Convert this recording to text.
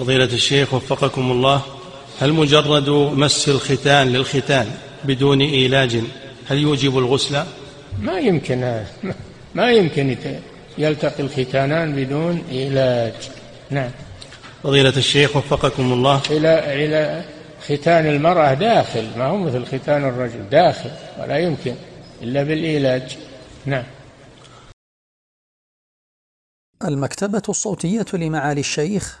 فضيلة الشيخ وفقكم الله هل مجرد مس الختان للختان بدون إيلاج هل يوجب الغسل؟ ما يمكن ما يمكن يلتقي الختانان بدون علاج نعم فضيلة الشيخ وفقكم الله إلى إلى ختان المرأة داخل ما هو مثل ختان الرجل داخل ولا يمكن إلا بالعلاج نعم المكتبة الصوتية لمعالي الشيخ